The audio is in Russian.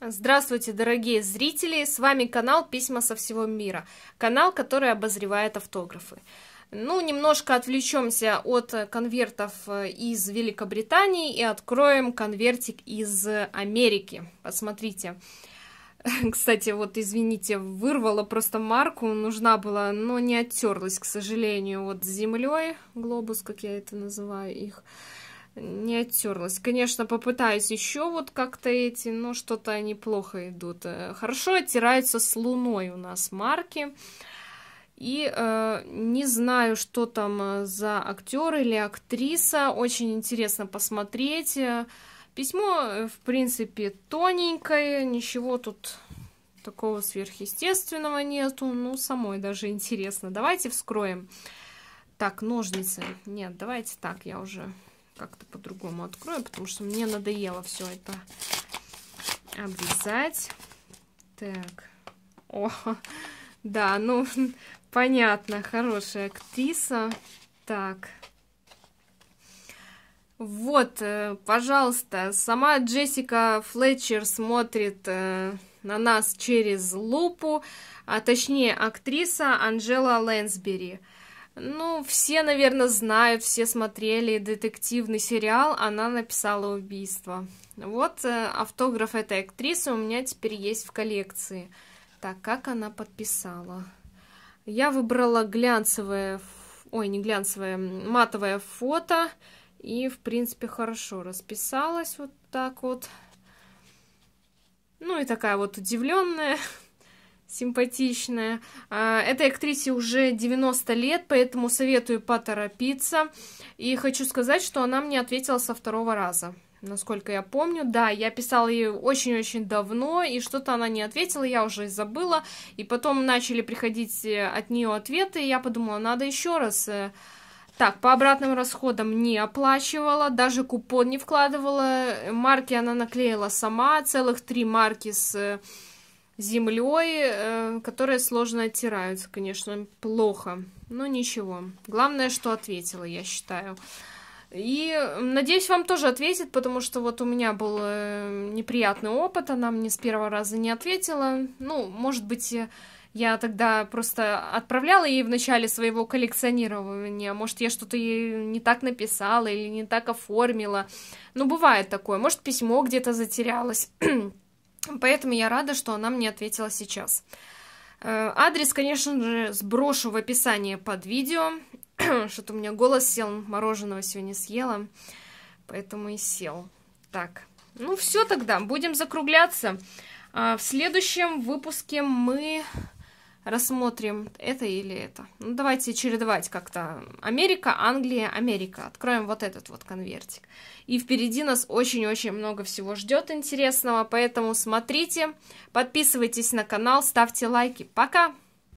Здравствуйте, дорогие зрители! С вами канал «Письма со всего мира», канал, который обозревает автографы. Ну, немножко отвлечемся от конвертов э, из Великобритании и откроем конвертик из Америки. Посмотрите. Кстати, вот, извините, вырвала просто марку, нужна была, но не оттерлась, к сожалению, вот землей, глобус, как я это называю их не оттерлась. Конечно, попытаюсь еще вот как-то эти, но что-то они плохо идут. Э, хорошо оттираются с луной у нас марки. И э, не знаю, что там э, за актер или актриса. Очень интересно посмотреть. Э, письмо, в принципе, тоненькое. Ничего тут такого сверхъестественного нету. Ну, самой даже интересно. Давайте вскроем. Так, ножницы. Нет, давайте так, я уже как-то по-другому открою, потому что мне надоело все это обвязать. Так. О, да, ну, понятно, хорошая актриса. Так. Вот, э, пожалуйста, сама Джессика Флетчер смотрит э, на нас через лупу, а точнее актриса Анжела Лэнсбери. Ну, все, наверное, знают, все смотрели детективный сериал «Она написала убийство». Вот э, автограф этой актрисы у меня теперь есть в коллекции. Так, как она подписала? Я выбрала глянцевое, ой, не глянцевое, матовое фото. И, в принципе, хорошо расписалась вот так вот. Ну и такая вот удивленная симпатичная. А, этой актрисе уже 90 лет, поэтому советую поторопиться. И хочу сказать, что она мне ответила со второго раза. Насколько я помню, да, я писала ей очень-очень давно, и что-то она не ответила, я уже и забыла. И потом начали приходить э, от нее ответы, и я подумала, надо еще раз э, так, по обратным расходам не оплачивала, даже купон не вкладывала. Марки она наклеила сама, целых три марки с э, землей, э, которые сложно оттираются, конечно, плохо, но ну, ничего. Главное, что ответила, я считаю. И надеюсь, вам тоже ответит, потому что вот у меня был э, неприятный опыт, она мне с первого раза не ответила. Ну, может быть, э, я тогда просто отправляла ей в начале своего коллекционирования. Может, я что-то ей не так написала или не так оформила. Ну, бывает такое. Может, письмо где-то затерялось. Поэтому я рада, что она мне ответила сейчас. Э, адрес, конечно же, сброшу в описании под видео. Что-то у меня голос сел, мороженого сегодня съела, поэтому и сел. Так, ну все тогда, будем закругляться. А в следующем выпуске мы рассмотрим это или это. Ну, давайте чередовать как-то. Америка, Англия, Америка. Откроем вот этот вот конвертик. И впереди нас очень-очень много всего ждет интересного, поэтому смотрите, подписывайтесь на канал, ставьте лайки. Пока!